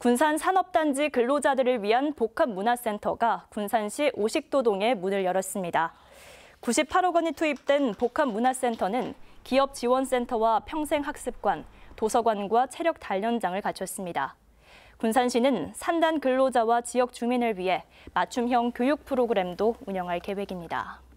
군산 산업단지 근로자들을 위한 복합문화센터가 군산시 오식도동에 문을 열었습니다. 98억 원이 투입된 복합문화센터는 기업 지원센터와 평생학습관, 도서관과 체력 단련장을 갖췄습니다. 군산시는 산단 근로자와 지역 주민을 위해 맞춤형 교육 프로그램도 운영할 계획입니다.